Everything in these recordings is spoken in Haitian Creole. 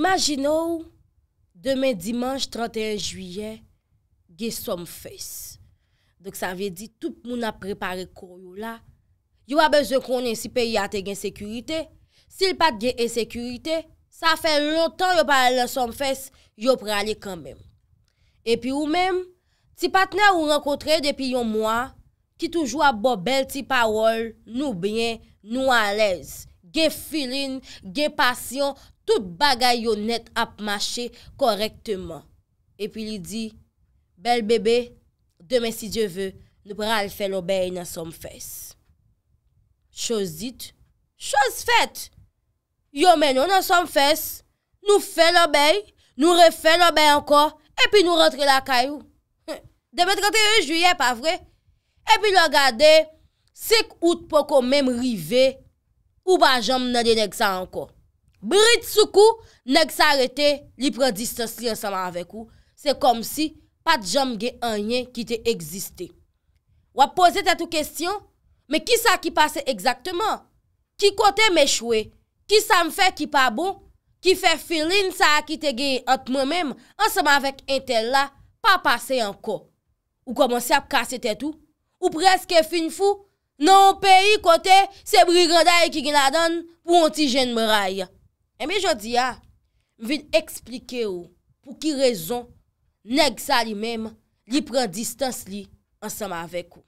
Imaginou, demen dimanj 31 juyen, ge som fes. Dok sa ve di, tout moun ap prepare kon ou la, yo abezon kon en si peyi ate gen sekurite, sil pat gen en sekurite, sa fe lontan yo pale lan som fes, yo pre ale kanmem. E pi ou mem, ti patnen ou renkotre depi yon mwa, ki toujwa bo bel ti pawol, nou bien, nou alez, gen filin, gen pasyon, tout bagay yon net ap mache korektman. Epi li di, bel bebe, deme si je ve, nou pral fe lo bey nan som fes. Chose dit, chose fet, yo menon nan som fes, nou fe lo bey, nou refe lo bey anko, epi nou rentre la kayou. Deme 31 juye, pa vre? Epi lo gade, se kout pou kon menm rive, ou ba jom nan denek sa anko. Brit soukou, nek sa rete li prodistos li anseman avek ou. Se kom si, pat jom ge anye ki te egziste. Wap pose tato kestyon, me ki sa ki pase egzakteman? Ki kote me chwe? Ki sa me fe ki pa bon? Ki fe filin sa ki te ge anseman avek ente la, pa pase anko? Ou komanse ap kase tete ou? Ou preske fin fou? Non peyi kote se bri gradae ki gena don pou antijen mera ya. Eh e mi jodia, ah, m vin eksplike ou pou ki rezon, neg sa li mem, li pren distans li ansama avek ou.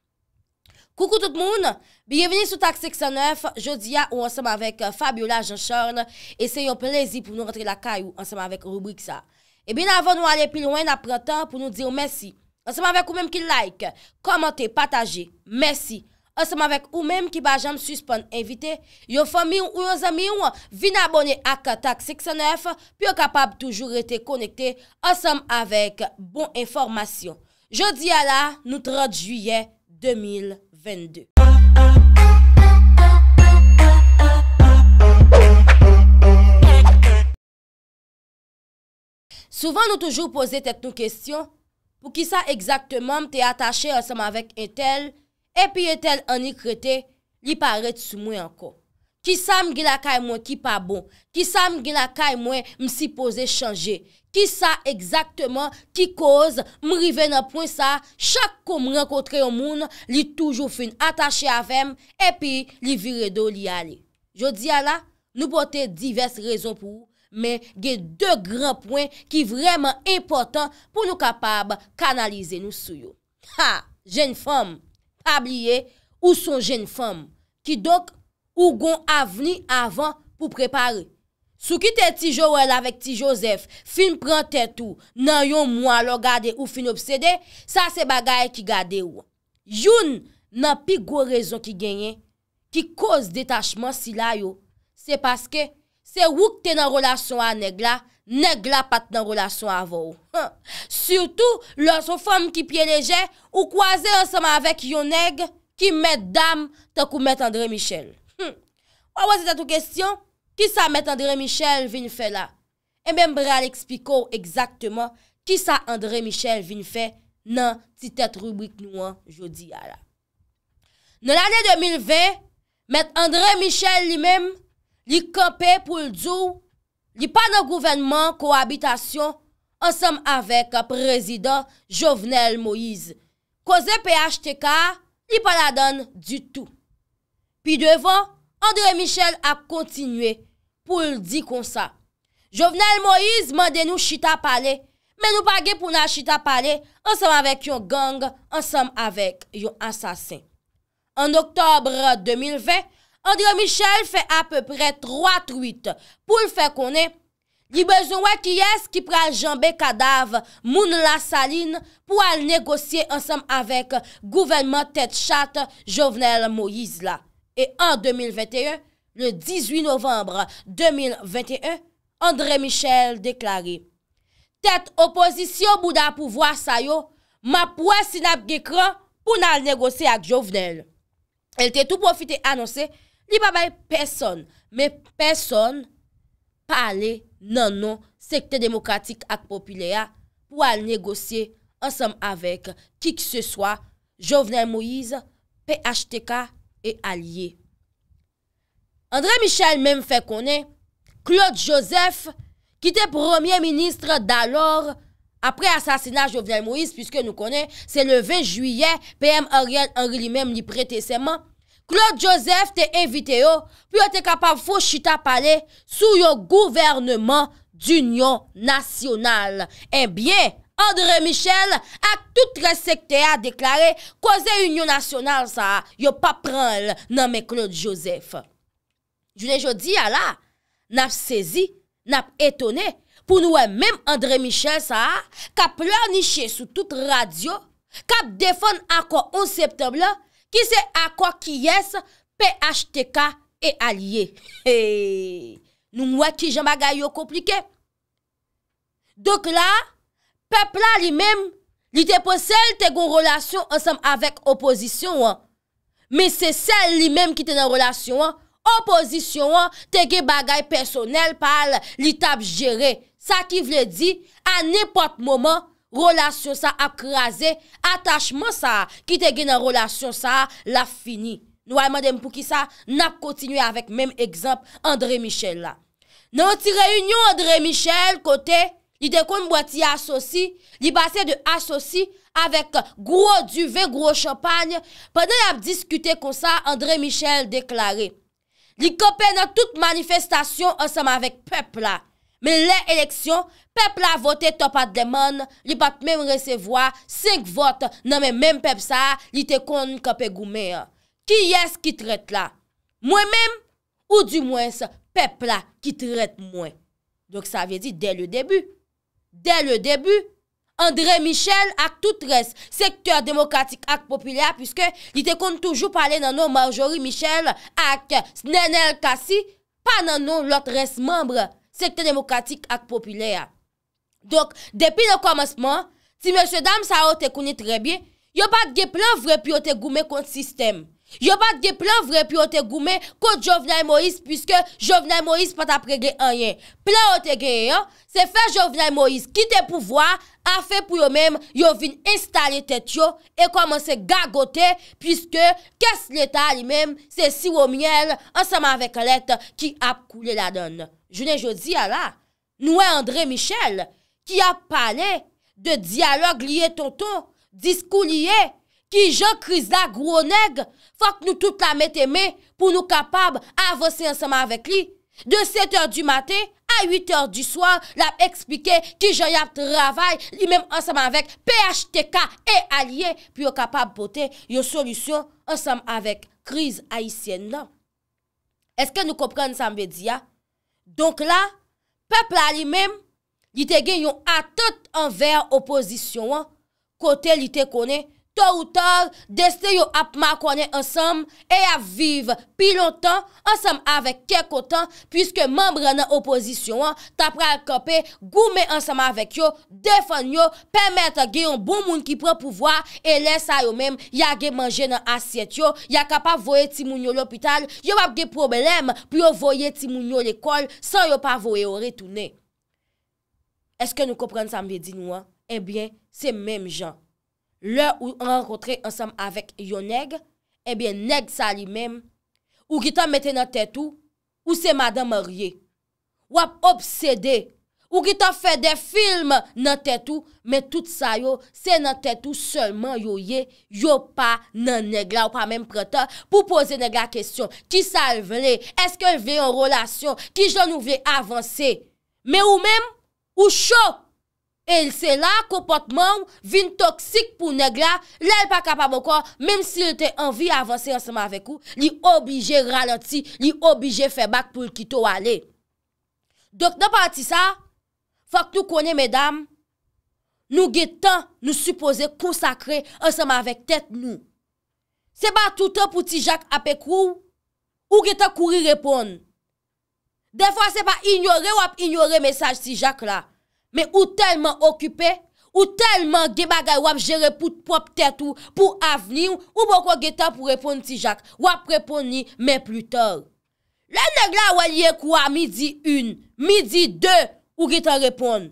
Koukou tout moun, biye vini sou Tak 609, jodia ou ansama avek euh, Fabiola Jean-Charles, e se yo prezi pou nou rentre la kay ou ansama avek rubrik sa. E eh bin avon nou ale pi loin apre tan pou nou diyo mersi. Ansama avek ou mem ki like, komante, pataje, mersi. Asem avèk ou mèm ki bajan msuspan evite, yon fami ou yon zami ou vin abone ak tak 69, pi yo kapab toujou rete konekte asem avèk bon informasyon. Jodi ala, nou 30 juye 2022. Souvan nou toujou pose tek nou kestyon pou ki sa exaktman mte atache asem avèk etel, Epi etel anikrete, li paret sou mwen anko. Ki sa mge la kay mwen ki pa bon, ki sa mge la kay mwen msi pose chanje, ki sa ekzaktman ki koz mriven anpwen sa, chak kon mrenkotre yon moun, li toujou fin atache aven, epi li vire do li ale. Jodi ya la, nou pote divers rezon pou, men gen de gran pwen ki vreman impotant pou nou kapab kanalize nou sou yo. Ha, jen fom! Abliye ou son jen fom ki dok ou gon avni avan pou prepare. Sou ki te ti jowel avek ti Josef, fin pran tet ou nan yon mwan lo gade ou fin obsede, sa se bagay ki gade ou. Joun nan pi gwo rezon ki genye ki koz detachman si la yo, se paske... se wouk te nan relasyon a neg la, neg la pat nan relasyon a vou. Soutou, lò sou fòm ki piye leje, ou kwa zè anseman avèk yon neg, ki met dam, ta kou met André Michel. Ou hm. a wè zè tè tou kèsyon, ki sa met André Michel vin fè la? E mèm brè al ekspiko, ekzaktèman, ki sa André Michel vin fè, nan titèt rubrik nou an, jodi ya la. Nè l'année 2020, met André Michel li mèm, li kope pou l djou, li pa nan gouvenman kou habitation, ansem avek prezident Jovenel Moïse. Koze PHTK, li pa la don du tout. Pi devan, André Michel ap kontinue pou l di kon sa. Jovenel Moïse mande nou Chita Palé, men nou pa ge pou nan Chita Palé, ansem avek yon gang, ansem avek yon asasin. An oktobre 2020, André Michel fè a peu prè 3 truit pou l fè konè, li bezon wè ki yè s ki prè jambè kadav moun la salin pou al negosye ansam avèk gouvenman tèt chat Jovenel Moïse la. E an 2021, le 18 novembre 2021, André Michel deklare, tèt oposisyon bouda pou vwa sayo, ma pouè sinap gekran pou nan al negosye ak Jovenel. El tè tou profite annonse, Li pa baye peson, me peson pa ale nan nou sekte demokratik ak popilya pou al negosye ansam avek ki ki se swa Jovenel Moïse, PHTK e alye. Andre Michel menm fe konen, Claude Joseph, ki te premier ministre dalor apre asasina Jovenel Moïse, puisque nou konen, se le ve juye PM Ariel Henry li menm li prete seman Claude Joseph te evite yo, pou yo te kapab fwo chita pale, sou yo gouvernement d'union nasyonal. Enbyen, eh André Michel ak tout resekte a deklare, kwa ze union nasyonal sa, yo pa pranl nan men Claude Joseph. Joune jodi ya la, nap sezi, nap etone, pou noue menm André Michel sa, ka plou aniche sou tout radio, ka defon akwa 11 septemble, Ki se akwa ki yes, pHTK e alye. E, nou mwè ki jen bagay yo komplike. Dok la, pepla li mèm, li te pon sel te gon relasyon ansam avèk oposisyon an. Me se sel li mèm ki ten an relasyon an, oposisyon an, te gen bagay personel pal li tab jere. Sa ki vle di, an nepot mwèm an. Rolasyon sa ap kreaze, atachman sa ki te gen an rolasyon sa la fini. Nou ayman dem pou ki sa nap kontinuye avèk mèm ekzamp Andre Michel la. Nan woti reynyon Andre Michel kote, li dekoun bwati asosi, li basè de asosi avèk gro duve, gro champagne, pwè nan ap diskute kon sa Andre Michel deklare. Li kopè nan tout manifestasyon ansam avèk pepl la. Men le eleksyon, pep la vote to pat deman, li pat men resevoa, 5 vote nan men men pep sa, li te kon kope goume. Ki yes ki tret la? Mwen men ou di mwen se pep la ki tret mwen? Dok sa ve di dey le debu. Dey le debu, André Michel ak tout res, sektor demokratik ak popilya, piske li te kon toujou pale nan nou Marjorie Michel ak Nenel Kassi, pa nan nou lot res membre. sekte demokratik ak popile ya. Donk, depi lo komasman, si M. Dam sa o te kouni trebi, yo pat ge plan vre pi o te goume kont sistem. Yo pat ge plan vre pi o te goume kont Jovnay Moïse, pwiske Jovnay Moïse pat aprege anye. Plan o te geye yo, se fe Jovnay Moïse kite pouvoa, a fe pou yo mem yo vin installe tet yo, e komanse gagote, pwiske kes leta li mem, se si wou miel, ansama avek let ki ap koule la donne. Je ne je di a la, nou e André Michel ki a pale de diyalog liye tonto, diskou liye, ki je kriz la gwo neg, fok nou tout la mette me pou nou kapab avose ansama vek li. De 7h du mate a 8h du swan la explike ki je yap travay li mem ansama vek PHTK e alye pi yo kapab pote yo solusyon ansama vek kriz haisyen la. Eske nou kopren sambe di ya? Donk la, pep la li mem, li te gen yon atot anver oposisyon wan, kote li te konen To ou to, deste yo ap makwane ansam, e ya vive pi lontan, ansam avek kek otan, pwiske membre nan opozisyon an, tapra akope, goume ansam avek yo, defan yo, pwemete ge yon bon moun ki pran pouvoa, e lesa yo mem, ya ge manje nan asyet yo, ya kapap voye ti moun yo l'opital, yo ap ge problem, pi yo voye ti moun yo l'ekol, san yo pa voye yo retounen. Eske nou kopren sa mbe di nou an? Ebyen, eh se mem jan. Le ou ankotre ansam avek yo neg, ebyen neg sa li mem. Ou ki ta mette nan tetou, ou se madame rye. Ou ap obsede, ou ki ta fè de film nan tetou, me tout sa yo, se nan tetou, seulement yo ye, yo pa nan neg la, ou pa menm preta, pou pose neg la kesyon, ki sa l vle, eske l ve yon relasyon, ki jan nou ve avanse, me ou mem, ou chok, El se la, kopotman ou, vin toksik pou neg la, lèl pa kapab okor, menm si lte anvi avansi anseman vek ou, li obije raloti, li obije febak pou lkito wale. Dok, dè pati sa, fòk nou konye, medam, nou ge tan nou suppose konsakre anseman vek tèt nou. Se ba toutan pou ti jak apèk ou, ou ge tan kouri repon. De fwa se ba ignore wap, ignore mesaj ti jak la. Me ou telman okupè, ou telman ge bagay wap jere pou pop tèt ou pou avni ou, ou bo kwa getan pou repon ti jak, wap repon ni men plu tor. Le neg la walyè kwa midi 1, midi 2, ou getan repon.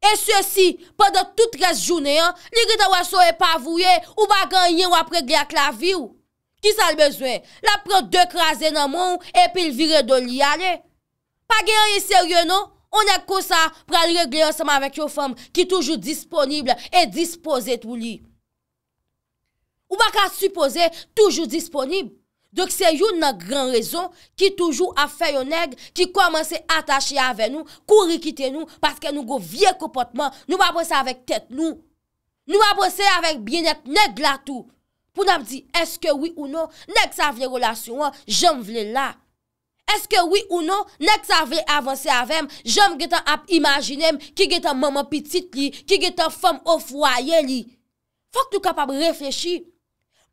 E se si, padan tout res jounè an, li getan wasyo e pavouye, ou bagan yè wap reglè ak la vi ou. Ki sal bezwen? La prote de krasè nan moun, epil vire do li ale. Pa gen yè seryè nou? On ek kousa pral regle yon seman vek yon fem ki toujou disponible e dispose tou li. Ou baka suppose toujou disponible. Dok se yon nan gran rezon ki toujou a fe yon neg, ki komanse atache ave nou, kouri kite nou, paske nou go vie kompotman, nou wapose avek tet nou. Nou wapose avek binet neg la tou. Pou nan di eske oui ou no, neg sa vle relasyon an, jen vle la. Eske oui ou nou, nek sa ve avanse avem, jom getan ap imajinem ki getan maman pitit li, ki getan fom ofwayen li. Fok nou kapab reflechi.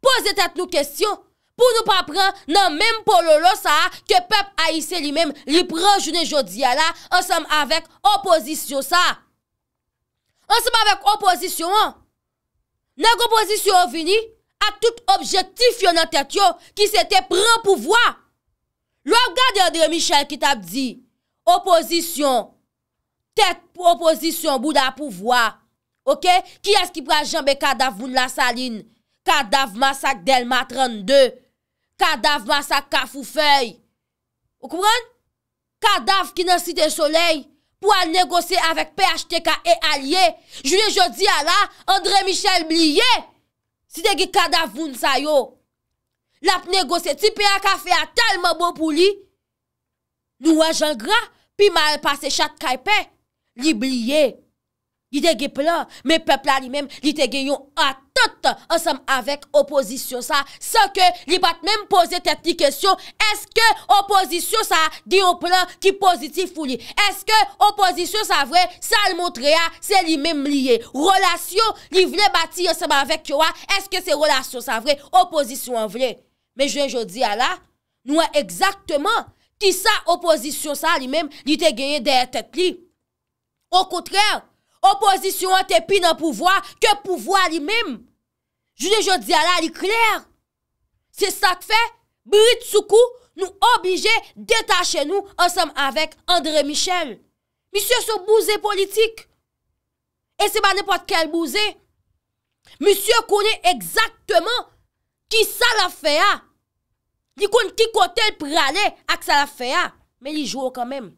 Poze tat nou kestyon pou nou pa pran nan menm pololo sa ke pep aise li menm li pran jounen jodi ala ansam avek opozisyon sa. Ansam avek opozisyon an. Nek opozisyon vini atout objektif yo nan tat yo ki se te pran pou vwa. Lou ap gade André Michel ki tap di, opozisyon, tek opozisyon bou la pouvoi, ok, ki as ki pou a jembe kadaf voun la salin, kadaf masak Delma 32, kadaf masak Kafoufei, ou koupran? Kadaf ki nan site soley, pou a negose avèk PHTK e alye, jule jodi ala, André Michel bliye, si te gi kadaf voun sayo, ou, La p negose ti pe a kafe a talman bon pou li, nou a jan gra, pi mal pase chak ka e pe, li bliye. Li te ge plan, me pe plan li mem, li te ge yon a tot, ansem avèk opozisyon sa, sa ke li bat mem pose tetni kesyon, eske opozisyon sa, di yon plan ki pozitif ou li. Eske opozisyon sa vre, sa l montre a, se li mem bliye. Relasyon, li vle bati ansem avèk yo a, eske se relasyon sa vre, opozisyon vle. Men jounen joun di ala, nou an exaktman ki sa opozisyon sa li mem li te genye der tet li. Ou kontrèr, opozisyon an te pin an pouvoi ke pouvoi li mem. Jounen joun di ala li klèr. Se sa te fè, Britsoukou nou obijè detache nou ansem avèk André Michel. Misyè sou bouzè politik. E se ba nèpote kel bouzè. Misyè konè exaktman ki sa la fè a. Ni kon ki kote l prale ak sa la feya. Men li jwo kanmem.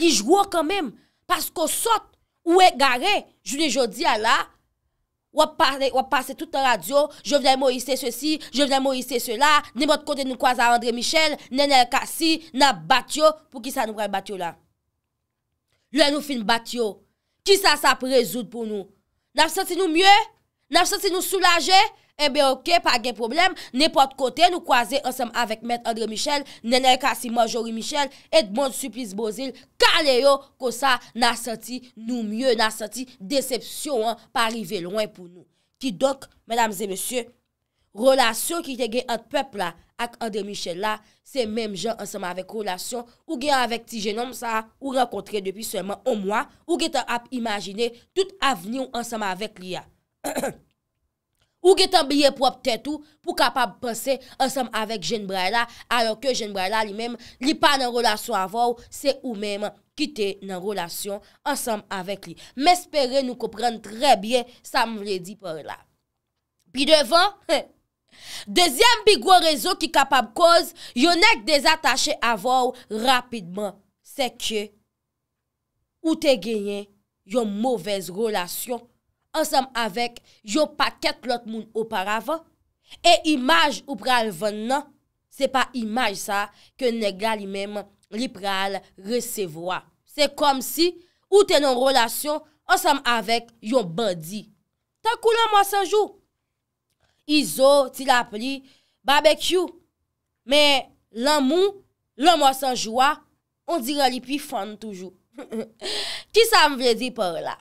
Li jwo kanmem. Pas kon sot ou e gare. Jouni jodi a la. Wap pase tout an radio. Je vene mou hisse se si. Je vene mou hisse se la. Ne mot kote nou kwaza André Michel. Ne nel kasi. Na bat yo. Pou ki sa nou vre bat yo la? Lè nou fin bat yo. Ki sa sa prezout pou nou? Nafsansi nou mye? Nafsansi nou soulaje? Ebe eh ok, pa gen problem, ne pot kote nou kwaze ansem avèk mèd André Michel, nenè kasi manjori Michel, et bon suplis bozil, kalè yo kosa nan senti nou mye, nan senti decepsyon an, pa rive loin pou nou. Ki dok, mèdames et messieurs, relasyon ki te gen anpep la ak André Michel la, se mèm jan ansem avèk relasyon, ou gen avèk ti genom sa, ou renkontre depi seman anmwa, ou gen te ap imagine tout avnion ansem avèk li ya. Ou getan biye prop tetou pou kapab pense ansam avèk jen Braila alò ke jen Braila li mèm li pa nan relasyon avòw, se ou mèm kite nan relasyon ansam avèk li. Mè spere nou koprenn tre bie, sa m vle di por la. Pi devan, Dezyem bi gwa rezo ki kapab koz, yon ek dezatache avòw rapidman. Se ki, ou te genyen yon mouvez relasyon ansanm avek yon paket lot moun oparavan, e imaj ou pral ven nan, se pa imaj sa, ke nega li menm li pral resevoa. Se kom si, ou tenon relasyon ansanm avek yon bandi. Takou lan mwa sanjou? Izo, ti la pli, babekyou, men lan moun, lan mwa sanjouwa, on diran li pi fan toujou. Ki sa m vredi por la?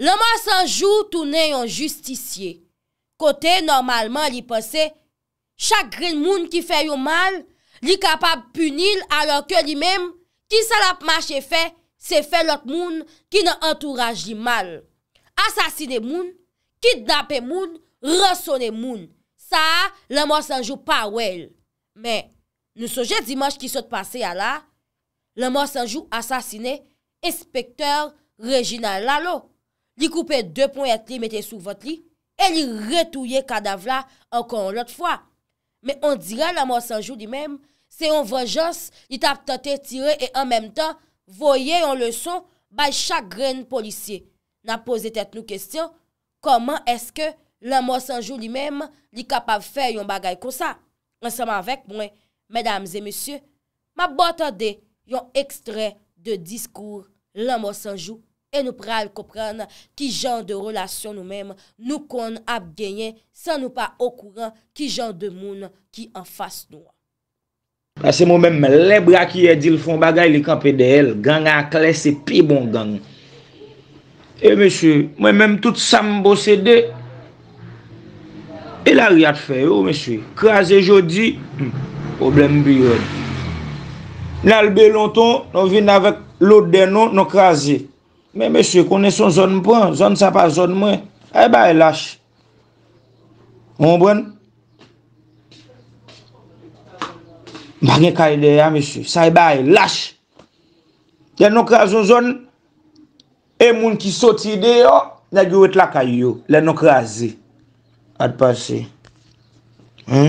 Le monsanjou tou ne yon justisye. Kote normalman li pese, chakre moun ki fe yon mal, li kapab punil alo ke li mem, ki salap mache fe, se fe lot moun ki nan entouraj li mal. Asasine moun, ki dapen moun, rasonen moun. Sa, le monsanjou pa wèl. Men, nou soje dimanj ki sot pase ya la, le monsanjou asasine, espekter regina lalo. Li koupe de pon et li mette sou vot li, e li retouye kada vla ankon lot fwa. Me on dire la mò sanjou li mem, se yon vajans li tap tante tire e an mem tan voye yon le son bay chagren policye. Na pose tet nou kestyon, koman eske la mò sanjou li mem li kapav fè yon bagay kon sa. Anseman vek mwen, medams e monsye, ma botade yon ekstrey de diskour la mò sanjou. E nou pral kopran ki jan de relasyon nou menm, nou kon ap genyen san nou pa okouran ki jan de moun ki an fas nou. Ase moun menm, lebra ki yedil fon bagay li kampe de el, ganga akle se pi bon gang. E monsi, mwen menm tout sa mbo sede, e la riyat fe, o monsi, krasi jodi, problem bi yon. Nalbe lonton, nou vin avek lode de nou, nou krasi. Mè mè sè, konè son zon mpon, zon sa pa zon mwen. Sa e baye lache. Mwen mwen. Mwen mwen. Mwen mwen. Mwen mwen. Mwen mwen. Mwen mwen. Mwen mwen. Mwen mwen. Mwen mwen. Mwen mwen. Mwen mwen. Mwen mwen. Mwen mwen. Sa e baye lache. Lè nou kwa zon zon, e moun ki soti de yo, lè gwe tla kwa yo. Lè nou kwa zi. Ad pasi. Hè?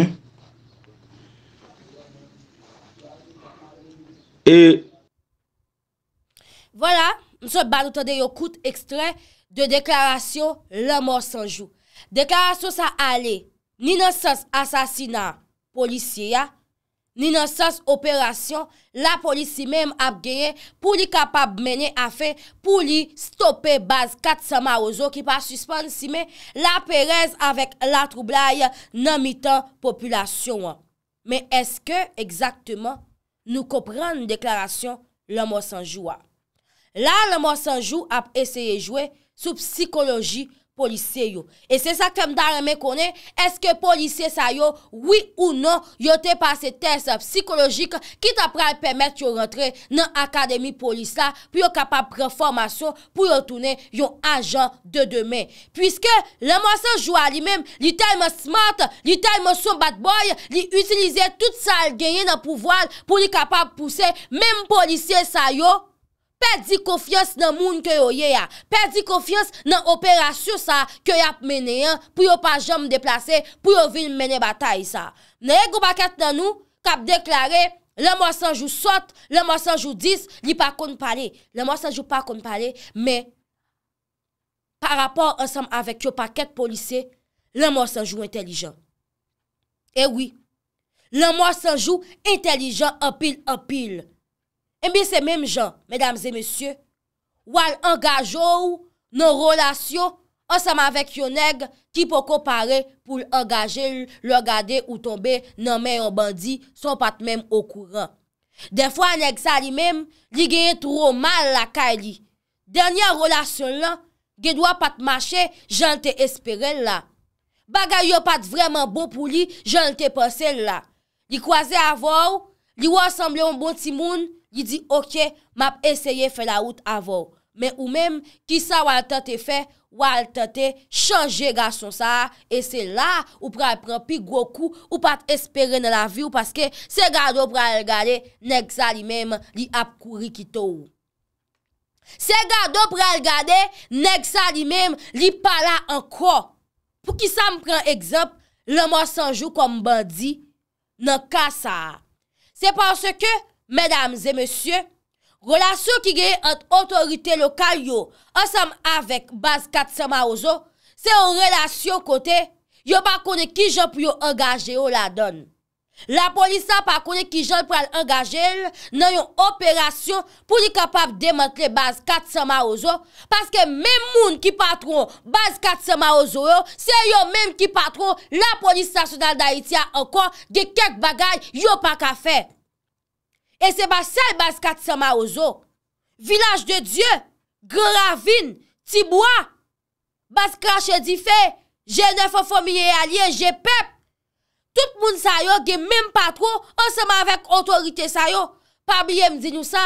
E. Voilà. Voilà. mse badoutade yo kout ekstren de deklarasyon lè mò sanjou. Deklarasyon sa ale, ni nan sas asasina polisye ya, ni nan sas operasyon, la polis si mèm apgeye, pou li kapab mène afe pou li stopè baz katsama ozo ki pa suspansime la perez avèk la troublai nan mitan populasyon. Mè eske ekzaktèman nou kopran deklarasyon lè mò sanjou ya? La la monsan jou ap eseye jwe sou psikoloji polise yo. E se sa kem da reme konen, eske polise sa yo, wii ou non, yo te pase test psikolojik, kit apre al pemet yo rentre nan akademi polise la, pou yo kapap preformasyon pou yo tounen yo ajan de deme. Piske la monsan jou a li mem, li teyme smart, li teyme sou bad boy, li utilize tout sa al genye nan pouvoan pou li kapap pousse, mem polise sa yo, Perdi kofyans nan moun ke yo ye ya. Perdi kofyans nan operasyon sa ke yo ap mene yan pou yo pa jom deplase pou yo vil mene batay sa. Neye goupaket nan nou kap deklare le monsanjou sot, le monsanjou dis, li pa konpare. Le monsanjou pa konpare, me par rapport ansam avek yo paket polise, le monsanjou entelijan. Ewi, eh le monsanjou entelijan apil, apil. Mbi eh se mèm jan, mèdams e monsye, wal angajo ou nan roulasyon ansam avèk yon neg ki pou kopare pou l'angaje lò gade ou tombe nan mè yon bandi son pat mèm okouran. De fwa neg sa li mèm, li genye trò mal la ka li. Dènyan roulasyon lan, genwa pat mache, jante espere la. Bagay yo pat vreman bo pou li, jante pase la. Li kwaze avò ou, li wò asamble yon bò ti moun, yi di, ok, map eseye fè la out avò. Men ou mem, ki sa wale tante fè, wale tante chanje ga son sa, e se la, ou pral pran pi gwo kou, ou pat espere nan la viw, paske se gado pral gade, nek sa li mem li ap kouri ki tou. Se gado pral gade, nek sa li mem li pala an kwa. Pou ki sa m pran egzop, le mò sanjou kom bandi, nan ka sa. Se panse ke, Mèdames et mèsyè, relasyon ki gèye an otorite lokal yo ansam avèk baz katsama ozo, se yon relasyon kote, yon pa kone ki jen pou yo engaje yo la don. La polisa pa kone ki jen pou al engaje el nan yon operasyon pou li kapap demantre baz katsama ozo, paske mèm moun ki patron baz katsama ozo yo, se yon mèm ki patron la polisa sonal da itia an kon gè kèk bagay yo pa ka fè. E se ba sel bas kat seman ozo. Vilaj de Diyo, Gravin, Tibwa, bas kache di fe, jenefo fomiye alyen, jepep. Tout moun sayo, gen men patro, an seman avèk otorite sayo. Pabye m di nou sa.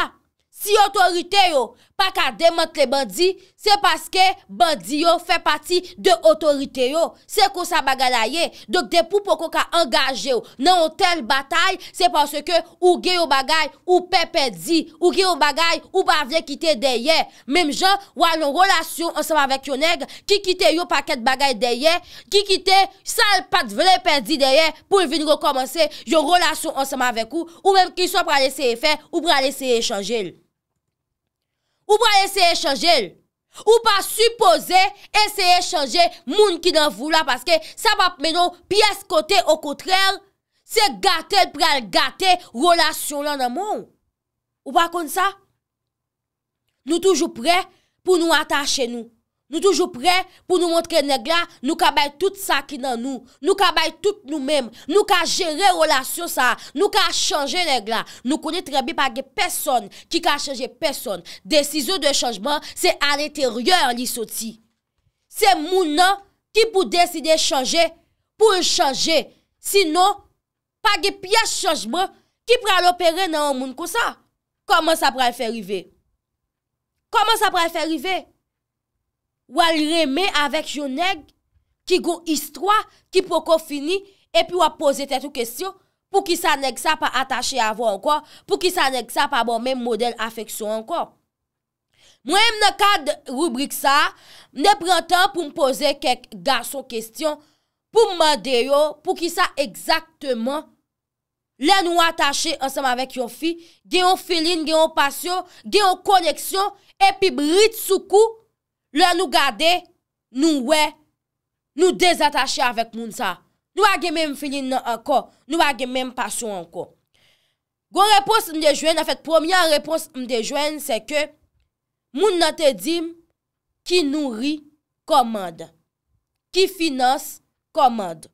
Si otorite yo, an seman avèk otorite sayo. Pa ka demote le bandi, se paske bandi yo fe pati de otorite yo. Se ko sa bagay la ye, dok de pou poko ka angaje yo nan yon tel batay, se paske ou ge yo bagay ou pe pe di, ou ge yo bagay ou pa vle kite de ye. Mem jan, wan yon relasyon ansama vek yon neg, ki kite yo paket bagay de ye, ki kite sal pat vle pe di de ye pou vin rekomansi yon relasyon ansama vek ou, ou men ki son pralese e fe ou pralese e chanjil. Ou pa leseye chanje l? Ou pa suppose leseye chanje moun ki nan voula paske sa pap menon piyes kote au kontrèl, se gate l pral gate relasyon lan nan moun. Ou pa kon sa? Nou toujou pre pou nou ata chenou. Nou toujou pre pou nou montre neg la, nou ka bay tout sa ki nan nou. Nou ka bay tout nou mem. Nou ka jere relasyon sa. Nou ka chanje neg la. Nou koni trebi pa ge peson ki ka chanje peson. Desizo de chanjman, se an eteryor li soti. Se moun nan ki pou deside chanje pou chanje. Sinon, pa ge piye chanjman ki pralopere nan an moun ko sa. Koman sa pral fè rive? Koman sa pral fè rive? wale reme avek yon neg ki go istwa ki pokon fini epi wap pose tetou kestyon pou ki sa neg sa pa atache avon anko pou ki sa neg sa pa bon men model afeksyon anko mwen mne kad rubrik sa mne pren tan pou m pose kek gason kestyon pou m mande yo pou ki sa ekzaktman lè nou atache ansam avek yon fi gen yon felin, gen yon pasyon gen yon koneksyon epi brit sou kou Lè nou gade, nou wè, nou dezatache avèk moun sa. Nou agè mèm finin nan anko, nou agè mèm pasyon anko. Gon repos mdèjwen, afèk, promyen repos mdèjwen, se ke moun nan te dim ki nouri komand, ki finans komand.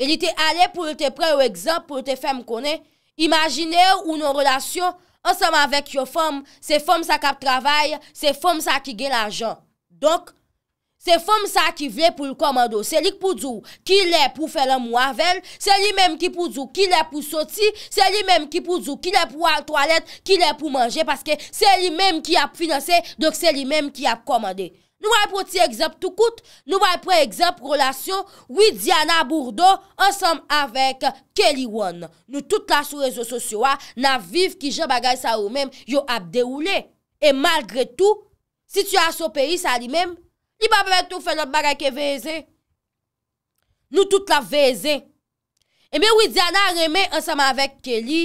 E li te ale pou te pre ou ekzamp pou te fèm konè, imagine ou nou relasyon ansèm avèk yo fòm, se fòm sa kap travay, se fòm sa ki gè l'ajan. Donk, se fom sa ki vle pou l komando, se li pou djou ki lè pou fè lè mou avèl, se li mèm ki pou djou ki lè pou soti, se li mèm ki pou djou ki lè pou an toalet, ki lè pou manje, paske se li mèm ki ap finanse, donk se li mèm ki ap komande. Nou wèy pou ti egzèp tou kout, nou wèy pou egzèp roulasyon, wèy Diana Bourdeau, ansèm avèk Kelly Wan. Nou tout la sou rezo sosyo wè, nan viv ki jè bagay sa ou mèm, yo ap de ou lè. E malgré tout, Si ti a sou peyi, sa li mem, li ba brentou fe lot bagay ke veze. Nou tout la veze. E mi ouidiana reme ansama vek ke li,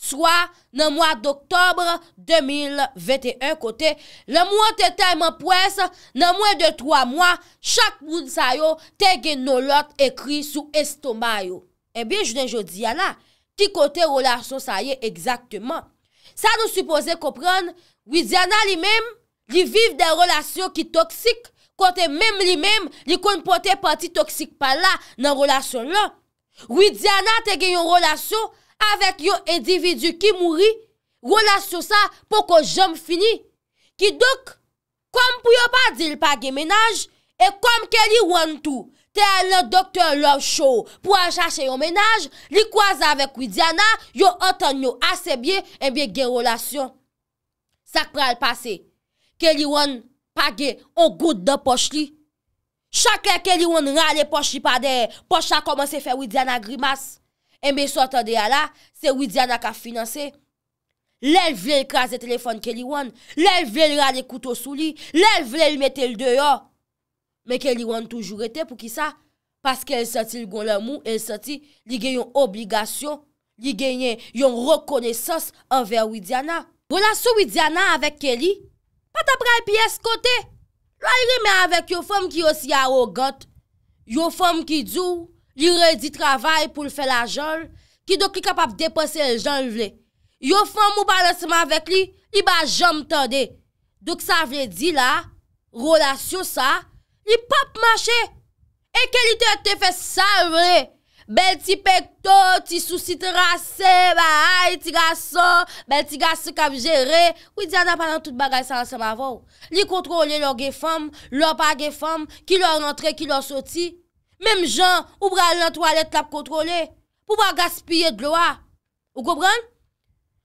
swa nan mwa d'Octobre 2021 kote, nan mwa te teme pwes, nan mwa de 3 mwa, chak moun sayo, te genolot ekri sou estoma yo. Eh e mi jwene jwodi yana, ti kote ou la sou saye, ekzaktman. Sa nou suppose kopren, ouidiana li mem, li viv den relasyon ki toksik, kote menm li menm li konpote pati toksik pa la nan relasyon lan. Ouidiana te gen yon relasyon, avek yon individu ki mouri, relasyon sa pou kon jom fini. Ki dok, kom pou yon pa dil pa gen menaj, e kom ke li wan tou, te an la doktor love show, pou an chache yon menaj, li kwa zavek Ouidiana, yo an tan yo ase bie en bie gen relasyon. Sak pral pasey, Kelly Wan page o gout de poch li. Chakre Kelly Wan rale poch li pa de, poch la koman se fe Widyana Grimas. E me sot an de ya la, se Widyana ka finanse. Lèl vle l kras de telefon Kelly Wan, lèl vle l rale koutou sou li, lèl vle l mette l deyo. Me Kelly Wan toujou rete pou ki sa, paske el soti l goun la mou, el soti li gen yon obligasyon, li gen yon rekonesans enver Widyana. Pou la sou Widyana avek Kelly, Pat ap ray pi eskote, lo ay rime avèk yo fòm ki osi arogote, yo fòm ki djou, li re di travay pou l fè la jol, ki dok li kapap depose l jol vle. Yo fòm ou ba lòsman avèk li, li ba jom tade. Dok sa vle di la, rola sou sa, li pap mache, e ke li te fè sa vle. Bel ti pekto, ti souci tra se, ba hay, ti gaso, bel ti gaso kab jere. Kou di an apan an tout bagay sa an sema vou. Li kontrole lor ge fom, lor pa ge fom, ki lor entre, ki lor soti. Mem jan, ou bral nan toalet tap kontrole, pou ba gaspye dlo a. Ou gobran?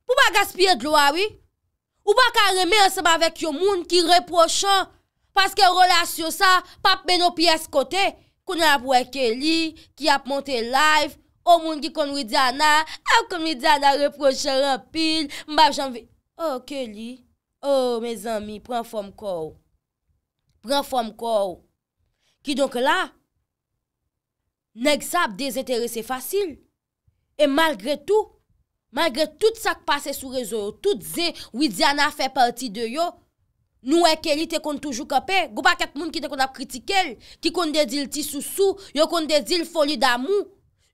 Pou ba gaspye dlo a, oui? Ou ba kareme an sema vek yo moun ki reprochan, paske relasyon sa papbe nou piyes kotey. Koun ap wè ke li, ki ap monte live, o moun ki kon wè Diana, ap kon wè Diana reproche rapil, mbap jan ve... O ke li, o oh, mè zami, pran fòm kòw, pran fòm kòw, ki donk la, nèk sa ap dezeterese fasil, e malgre tou, malgre tout sa k pase sou rezo, tout zè wè Diana fè parti de yo, Nou e ke li te kon toujou kapè. Gou pa ket moun ki te kon ap kritike l. Ki kon dedil ti sou sou. Yo kon dedil foli damou.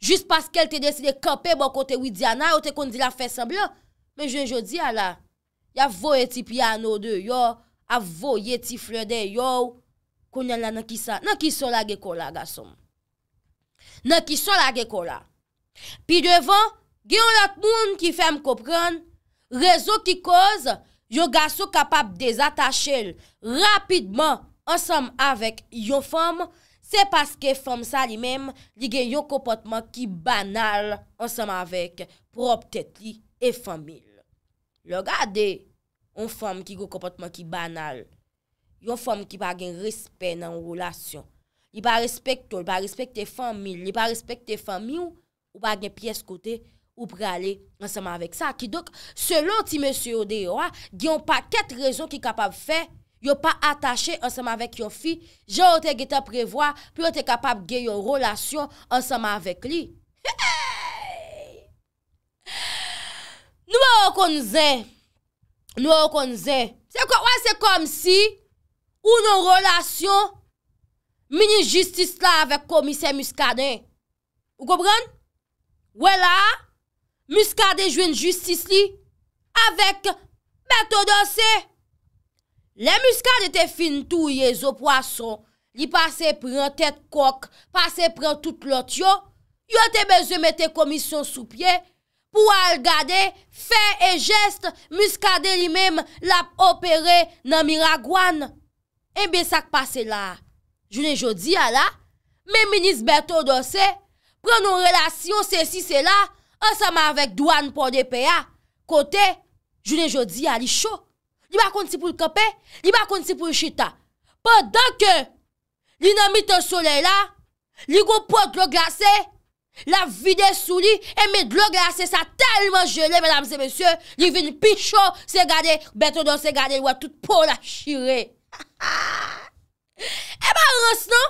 Jist paske l te deside kapè bo kote widiana. Yo te kon di la fè sèm blè. Men je je di ala. Ya voye ti piano de yo. A voye ti flè de yo. Kon yon la nan ki sa. Nan ki sola ge kola gasom. Nan ki sola ge kola. Pi devan. Gen yon lat moun ki fèm kopren. Rezo ki koz. Yon gars sou kapap dezatache l rapidman ansam avek yon fom, se paske fom sa li mem li gen yon kompotman ki banal ansam avek pou optet li e fomil. Le gade yon fom ki gen yon kompotman ki banal, yon fom ki bagen respen nan yon roulasyon. Li ba respek to, li ba respek te fomil, li ba respek te fomil ou bagen piyes kote, Ou pre alè anseman avèk sa. Ki dok, selon ti mèsyo yo de yo a, yo an pa ket rezon ki kapab fè, yo an pa atache anseman avèk yo fi, yo an te gete prevoa, pi yo an te kapab ge yo rôlasyon anseman avèk li. Nou a okonzen. Nou a okonzen. Se kon, wè se kom si, ou nou rôlasyon, mini jistis la avèk komise muskaden. Ou gobran? Wè la, muskade jwen justice li, avek, bèto dosè, le muskade te fin touye zo poason, li pase pre an tèt kok, pase pre an tout lot yo, yo te bezè mète komisyon sou pye, pou al gade, fe e jeste, muskade li mèm la opere nan miragwan, ebe eh sak pase la, jwen e jodi a la, mè minis bèto dosè, pren nou relasyon se si se la, ansama avèk douan pou depe ya, kote, jounè jodi ya li chò, li bakon si pou l'kope, li bakon si pou l'chita, podan ke, li nan mi te sole la, li go pou dlo glase, la vide sou li, e eh, mi dlo glase, sa telman jelè, menam se mèsyè, li vin pi chò, se gade, beto don se gade, wè tout pou la chire. Ebarans non?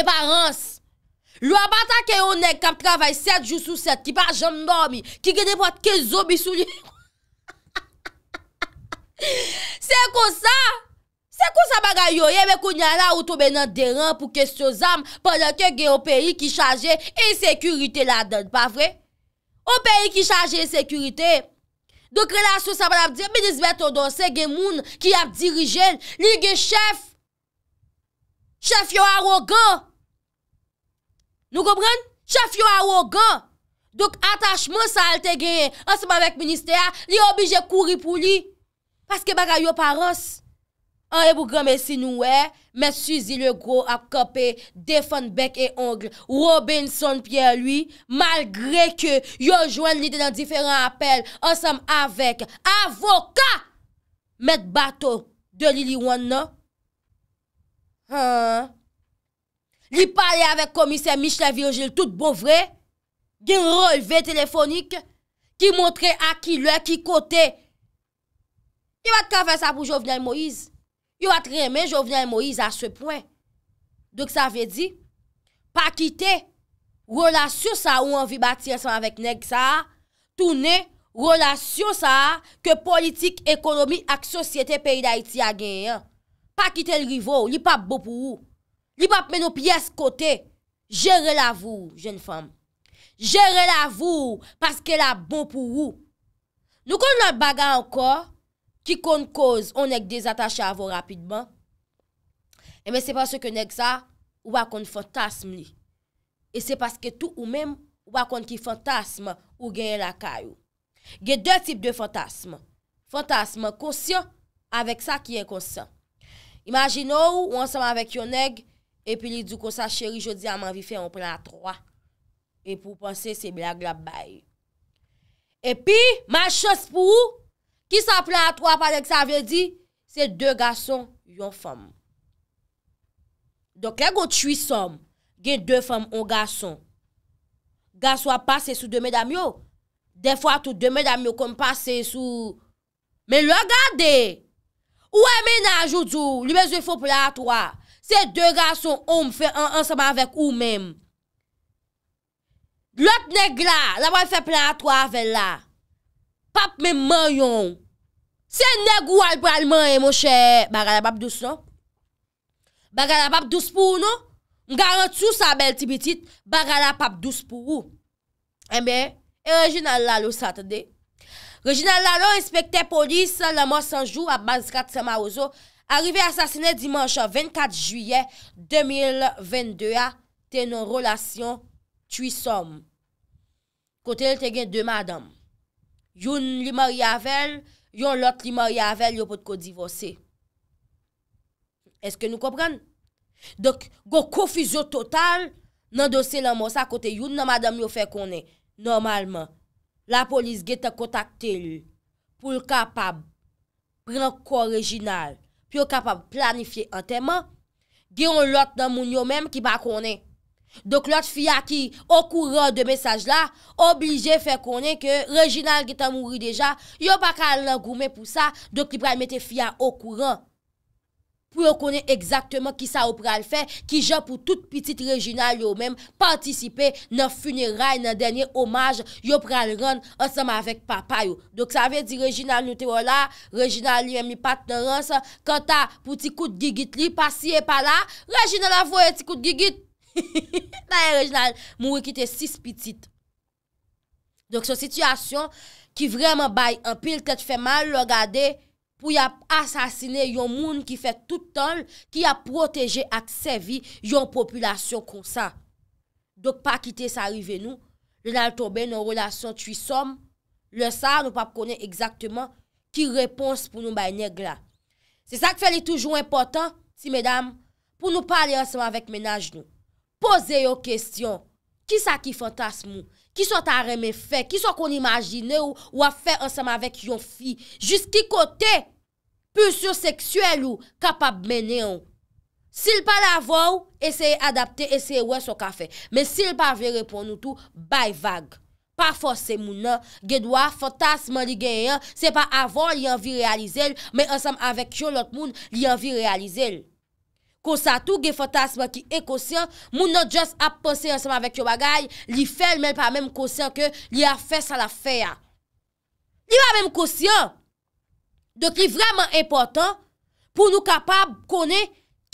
Ebarans, eh, Lwa bata ke yon ek kap travay 7 jou sou 7 ki pa jan mdormi, ki gen depot ke zo bisou li. Se kon sa, se kon sa bagay yo ye, me kon yon la ou tobe nan deran pou kestyo zan, pwene ke gen o peyi ki chaje insekurite la den, pa vre? O peyi ki chaje insekurite, do krelasyon sa ban ap diye, menis beto donse gen moun ki ap dirijen, li gen chef, chef yon arrogant, Nou gopren, chaf yo a wogan. Dok atachman sa al te geye. Ansem avek minister, li obije kouri pou li. Paske baga yo paros. An e bou gran mesi nou we, mesi zi le gro ap kope, defon bek e ongle, roben son pier lui, malgre ke yo jwen li de nan diferan apel, ansem avek, avoka! Met bato, de li li wan no? Haan? Li pale avèk komisè Michelin Virgil tout bovré, gen rol vè telefonik, ki montre akilè, ki kote. Yo vat kè fè sa pou Jovenel Moïse. Yo vat remè Jovenel Moïse a se pwen. Dèk sa fè di, pa kite, rolasyon sa ou an vi bati ansan avèk neg sa, tou ne, rolasyon sa, ke politik ekonomi ak sosyete peyi da iti a gen yon. Pa kite l'rivo, li pa bo pou ou. Li pap men nou piyes kote, jere la vou, jen fèm. Jere la vou, paske la bon pou ou. Nou kon nan bagan ankor, ki kon koz, ou nek desatache avou rapidman. Eme se paske nek sa, ou wakon fantasm li. E se paske tou ou mem, wakon ki fantasm ou genye lakay ou. Genye dè tip de fantasm. Fantasm konsyon, avek sa ki en konsyon. Imagin ou, ou ansaman avek yon neg, E pi li djou kon sa cheri jodi a man vi fe yon plan a 3. E pou panse se blag la baye. E pi, man chos pou ou, ki sa plan a 3 panen ki sa ve di, se 2 gason yon fom. Donk le go tchoui som, gen 2 fom yon gason. Gason a pase sou de medam yo. De fwa tou de medam yo kom pase sou. Men lò gade, ou eme nan jou djou, li me ze fò plan a 3. Se de gar son om fe ansama vek ou menm. Glot neg la, la mwen fe platwa vek la. Pap menm man yon. Se neg wal pral man yon mwoshe, bagala pap dous nou. Bagala pap dous pou nou. M garant sou sa bel ti bitit, bagala pap dous pou ou. Emen, Erojina lalou satade. Erojina lalou, inspektè polis, la mwen sanjou ap banskat se ma ouzo... Arrive asasine dimanche, 24 juye 2022, te nou rrelasyon tuy som. Kote el te gen de madam. Yon li mariavel, yon lot li mariavel yo pot ko divose. Eske nou kopren? Dok, go kofizo total nan dosi la monsa kote yon nan madam yo fe konen. Normalman, la polis ge te kontakte lu. Poul kapab, pren ko orijinal. pi yo kapab planifiye an teman, gen yon lot nan moun yo menm ki ba konen. Dok lot fia ki, okouran de mesaj la, oblije fè konen ke Reginald getan mouri deja, yo baka al nan goumen pou sa, dok li pray mette fia okouran. pou yo konen ekzaktman ki sa ou pral fè, ki jan pou tout pitit Reginald yo mèm, patisipe nan funeray, nan denye omaj, yo pral ron ansèm avèk papa yo. Dok sa ve di Reginald nou te wò la, Reginald li mèm li patnen rons, kanta pou ti kout gigit li, pas si e pa la, Reginald la foye ti kout gigit. Nan yè Reginald, mou wè ki te sis pitit. Dok so situasyon ki vreman bay, an pil kèt fè mal lò gade, pou y ap asasine yon moun ki fet tout ton, ki ap proteje ak sevi yon populasyon kon sa. Dok pa kite sa rive nou, le nan tobe, nou relasyon tuy som, le sa nou pa pkone exactement ki repons pou nou bay neg la. Se sa k fele toujou important, si medam, pou nou pale anseman vek menaj nou, pose yo kestyon, ki sa ki fantas moun, ki son ta reme fe, ki son kon imagine ou a fe ansanm avek yon fi, jis ki kote puseur seksuel ou kapab mene yon. Sil pa la vou, eseye adapte, eseye wè so ka fe, men sil pa ve repon nou tou, bay vag. Pa fos se moun nan, gedwa, fotasman li gen yon, se pa avon li anvi realize l, men ansanm avek yon lot moun li anvi realize l. Kousa tou ge fote asman ki e kousyan, moun nan just ap pense yon seman vek yo bagay, li fel men pa mèm kousyan ke li a fè sa la fè ya. Li mèm mèm kousyan, dek li vreman important pou nou kapab kone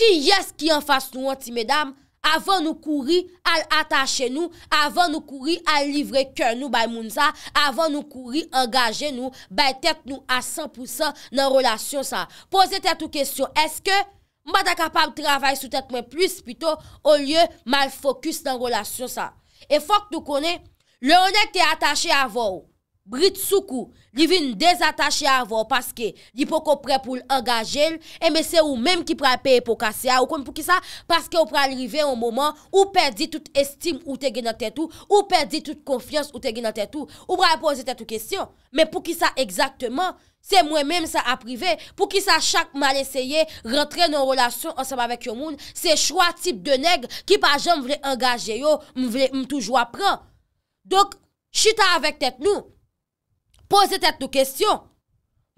ki yes ki yon fase nou an ti, medam, avan nou kouri al atache nou, avan nou kouri al livre kèr nou bay moun sa, avan nou kouri angaje nou, bay tèt nou a 100% nan relasyon sa. Pose tèt ou kesyon, eske... Mba da kapab travay sou tet men plis pito ou lye mal fokus nan relasyon sa. E fok nou konen, le onek te atache avou. Brit soukou li vin dezatache a avon Paske li pou kompre pou l'engaje Eme se ou menm ki pran peye pou kase a Ou kon pou ki sa Paske ou pran rive an mouman Ou perdi tout estime ou te genante tou Ou perdi tout konfians ou te genante tou Ou pran pose tetou kesyon Men pou ki sa exaktman Se mwen menm sa aprive Pou ki sa chak mal eseye Rentre nan relasyon ansam avek yon moun Se chwa tip de neg Ki pa jan m vle engaje yo M vle m toujwa pran Dok chita avek tet nou Poze tèt nou kèsyon,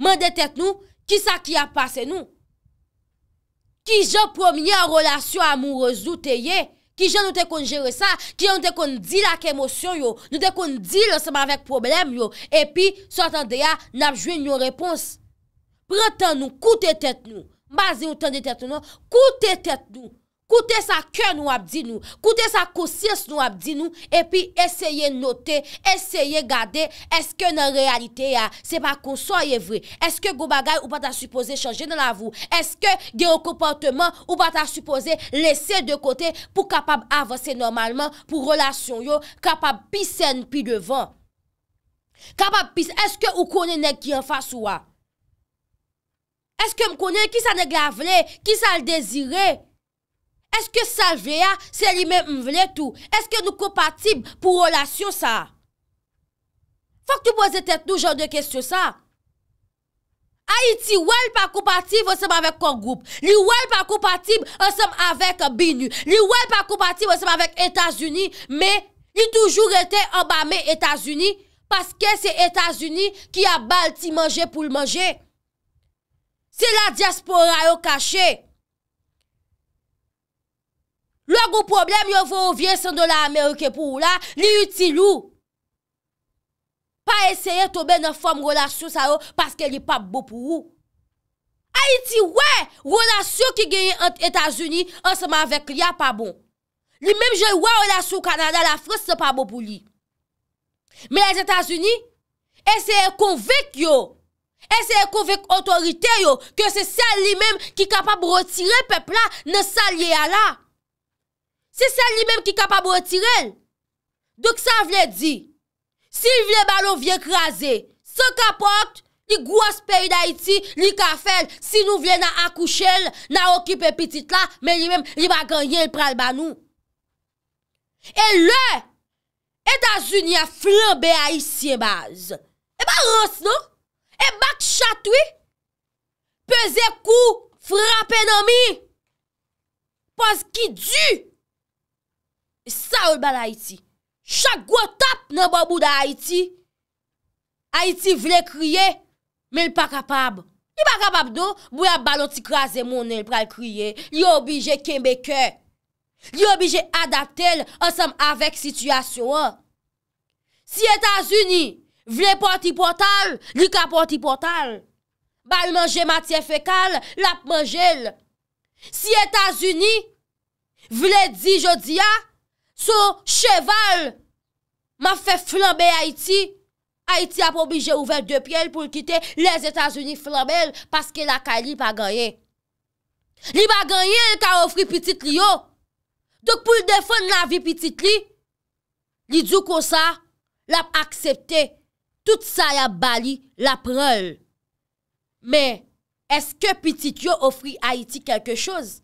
mè de tèt nou, ki sa ki ap pase nou? Ki jan promye an relasyon amourez ou te ye? Ki jan nou te kon jere sa? Ki jan nou te kon di lak emosyon yo? Nou te kon di lò seman vek problem yo? Epi, sotan de ya, nabjwen yon repons. Pran tan nou, koute tèt nou. Mbaze ou tan de tèt nou, koute non? tèt nou. Koute sa ke nou ap di nou, koute sa kosyes nou ap di nou, epi esye note, esye gade, eske nan realite ya? Se pa konson ye vre? Eske go bagay ou pa ta suppose chanje nan la vou? Eske gen yo kompanteman ou pa ta suppose lese de kote pou kapab avanse normalman pou relasyon yo, kapab pisen pi devan? Kapab pis, eske ou konen nek ki an fas ou a? Eske m konen ki sa nek la vre, ki sa le dezire? Eske Salvea se li men mvle tou? Eske nou kompatib pou olasyon sa? Fak tou boze tet nou joun de kestyon sa? Haiti wèl pa kompatib ansem avèk kon group. Li wèl pa kompatib ansem avèk binu. Li wèl pa kompatib ansem avèk Etasuni. Me li toujou rete ambame Etasuni. Paske se Etasuni ki a bal ti manje pou l manje. Se la diaspora yo kache. Lò goun problem yon vè ou vye sen do la Amerike pou ou la, li yoti lou. Pa eseye tobe nan fòm relasyon sa yo, paske li pa bo pou ou. A iti wè, relasyon ki genye ant Etasuni, anseman vek li a pa bon. Li mèm jè wè relasyon Kanada la Fros se pa bo pou li. Me lè Etasuni, eseye konvek yo, eseye konvek otorite yo, ke se sel li mèm ki kapab retire pepla nan sal ye a la. Se se li menm ki kapab wotirel. Dok sa vle di. Si li vle banon vye krasi. Se kapot. Li gwas peyi da iti. Li ka fel. Si nou vle nan akou chel. Nan okipe pitit la. Men li menm li baganyen pral banon. E le. E da zunye flanbe a isye baz. E ba rost non. E bak chatwi. Peze kou. Frape nan mi. Paz ki du. E sa ou l ban Haiti? Chak gwo tap nan bo mou da Haiti? Haiti vle kriye, men l pa kapab. Li pa kapab do, non? bou ya balon ti krasen mounen l pra l kriye. Li obije kembeke. Li obije adaptel ansam avek sityasyon an. Si Etasuni vle pwoti portal, li ka pwoti portal. Bal manje matye fekal, lap manjel. Si Etasuni vle di jodia, Sou cheval m'a fe flambe Haiti. Haiti ap obi jè ouver de pi el pou kite les Etats-Unis flambe el paske la Kali pa ganyen. Li pa ganyen el ka ofri pitit li yo. Dok pou l defon la vi pitit li, li djou kon sa, l ap aksepte. Tout sa y ap bali l ap prel. Men, eske pitit yo ofri Haiti kelke chouz?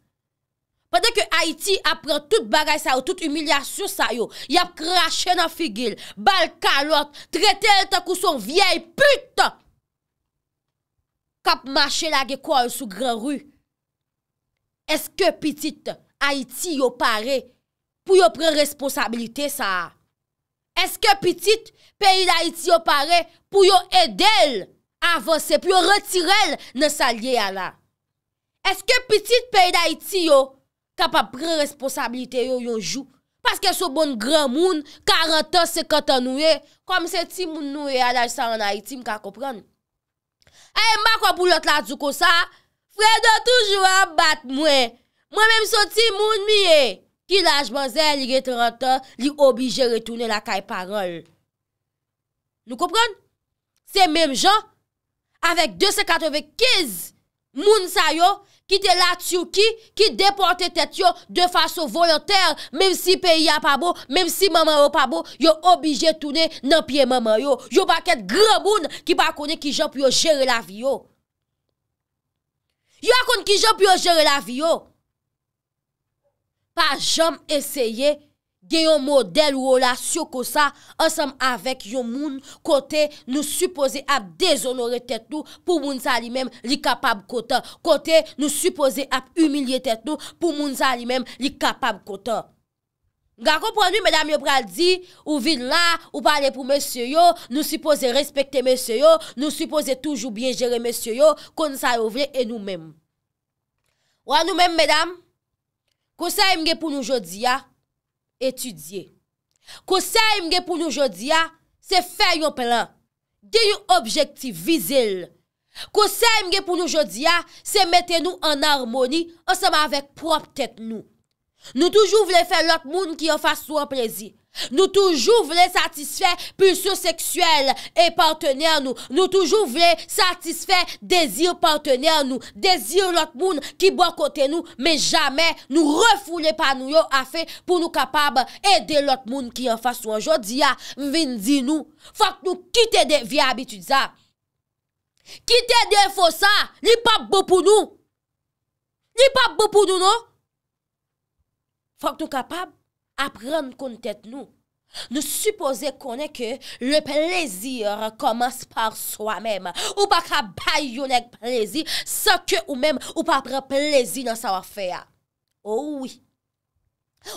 Pwede ke Haiti apre tout bagay sa yo, tout humilyasyon sa yo, yap krashe nan figil, bal kalot, trete el te kou son viey pute. Kap mache la ge kwa ou sou gran ru. Eske pitit Haiti yo pare, pou yo pren responsabilite sa a? Eske pitit peyi da Haiti yo pare, pou yo edel avanse, pou yo retirel nan sa liye a la? Eske pitit peyi da Haiti yo, sa pa pre responsabilite yo yon jou, paske sou bon gran moun, 40 an, 50 an nou e, kom se ti moun nou e alaj sa anay ti mka kopron. E eh, mba kwa pou lot la zuko sa, fredo toujou an bat mwen, mwen mèm sou ti moun mi e, ki lajman zè li ge 30 an, li obije retounen la kay parol. Nou kopron? Se mèm jan, avèk 295 moun sa yo, ki te la tsyou ki, ki depante tet yo, de fasyo volantèr, mèm si peyi a pa bo, mèm si mèman yo pa bo, yo obije tounè nan piye mèman yo, yo pa ket grè moun, ki pa konè ki jop yo jere la vi yo, yo a konè ki jop yo jere la vi yo, pa jom eseye, gen yon model wola syo kosa, ansam avek yon moun kote nou suppose ap dezonore tet nou pou moun sa li men li kapab kota. Kote nou suppose ap humilye tet nou pou moun sa li men li kapab kota. Nga kompran nou, mèdam, yo pral di, ou vin la, ou pale pou mèsyo yo, nou suppose respekte mèsyo yo, nou suppose toujou bien jere mèsyo yo, kon sa yon vle e nou men. Wan nou men, mèdam, kosa yon mwen pou nou jodi ya? Kousèm gen pou nou jodia se fè yon plan, gen yon objektif vizil. Kousèm gen pou nou jodia se mette nou an armoni ansama avèk prop tèt nou. Nou toujou vle fè lòt moun ki yon fà sou aprezi. Nou toujou vre satisfè pulsou seksuel E partenè an nou Nou toujou vre satisfè Dezir partenè an nou Dezir lot moun ki bon kote nou Men jamè nou refoule pa nou yo Afè pou nou kapab Ede lot moun ki yon fasyon Jodi ya mvinzi nou Fak nou kite de vi abituzan Kite de fosa Li pap bo pou nou Li pap bo pou nou nou Fak nou kapab A pren kon tet nou. Nou suppose konen ke le plezir komanse par swa mem. Ou pa ka bay yon ek plezir, sa ke ou mem ou pa pre plezir nan sa wafeya. Ou oh oui.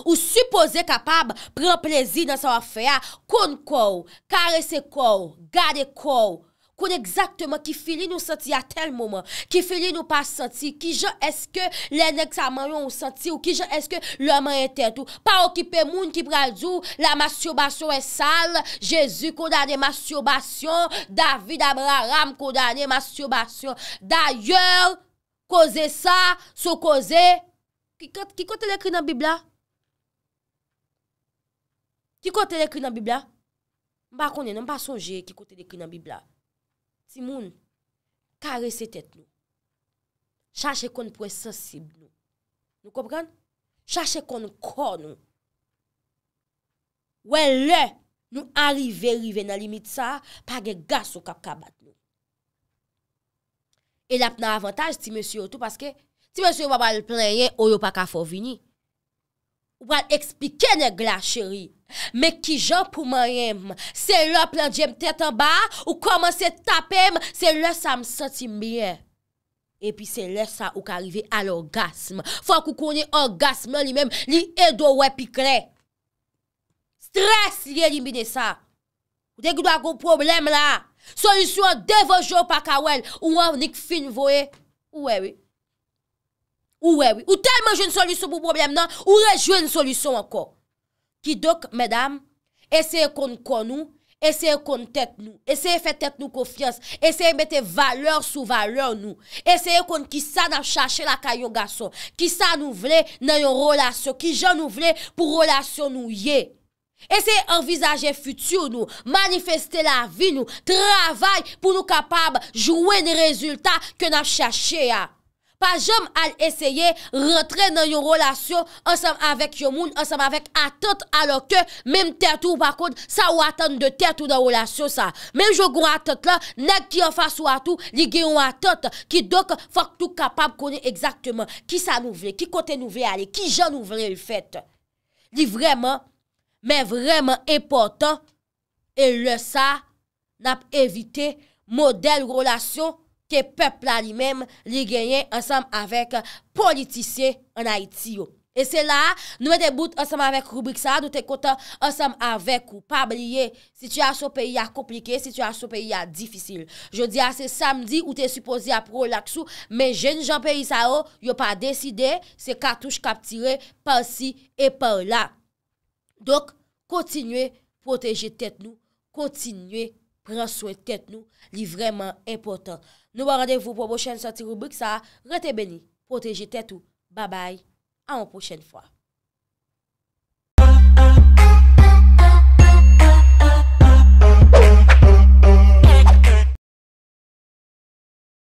Ou suppose kapab pre plezir nan sa wafeya kon kou, karese kou, gade kou. Konen ekzaktman ki fili nou senti a tel momen. Ki fili nou pa senti. Ki jen eske le nek sa man yon ou senti. Ou ki jen eske le man eten tou. Pa okipe moun ki pral zou. La masturbasyon e sal. Jezu kondane masturbasyon. David Abraham kondane masturbasyon. D'ayor, koze sa, sou koze. Ki kote le kri nan bibla? Ki kote le kri nan bibla? Mba konen, non, mba sonje ki kote le kri nan bibla. Si moun kare se tet nou, chache kon pou e sensib nou, nou kopren, chache kon kon nou, wè lè nou arive rive nan limit sa, pa ge gas ou kap kabat nou. El ap nan avantaj ti monsi yo tou, paske ti monsi yo waba el preye, ou yo pa ka fovini. Ou pa l'eksplike negla cheri. Mè ki jò pou mè yèm. Se lò plan jèm tèt an ba. Ou komanse tapèm. Se lò sa m sentim biè. E pi se lò sa ou ka rive al orgasm. Fwa kou koni orgasm lè li mèm. Li edo wè pik lè. Stres li elimine sa. Ou dek ou do akou problem la. Solisyon devon jò pa kawèl. Ou wèv ni kfin vòe. Ou wèvè. Ou wè wè, ou talman jwen solusyon pou problem nan, ou wè jwen solusyon anko. Ki dok, medam, eseye kon kon nou, eseye kon tek nou, eseye fè tek nou kofyans, eseye mette valeur sou valeur nou, eseye kon ki sa nan chache la kayo gason, ki sa nou vle nan yon relasyon, ki jan nou vle pou relasyon nou ye. Eseye envizaje futu nou, manifeste la vi nou, travay pou nou kapab jwen rezultat ke nan chache ya. pa jom al eseye rentre nan yon relasyon ansam avek yon moun, ansam avek atat alokte, mem te atou bakon, sa ou atan de te atou nan relasyon sa. Mem jougou atat la, nek ki an fasyo atou, li gen yon atat, ki dok fok tou kapab konye ekzakteman, ki sa nou vre, ki kote nou vre ale, ki jan nou vre yon fete. Li vreman, men vreman important, e le sa nap evite model relasyon ke pepla li mèm li genyen ansam avèk politisye an Haitiyo. E se la, nou mè debout ansam avèk rubrik sa, nou te konta ansam avèk ou pabliye si tè a so peyi a komplike, si tè a so peyi a difisil. Je di a se samdi ou tè suposi a pro laksou, men jen jan peyi sa o, yo pa deside se kartouche kap tire pa si e pa la. Dok, kontinue proteje tèt nou, kontinue pran sou tèt nou, li vreman epotan. Nou wa radevou pou bwoshen sotirou buksa. Rete beni, proteji tetou. Babay, an pou chen fwa.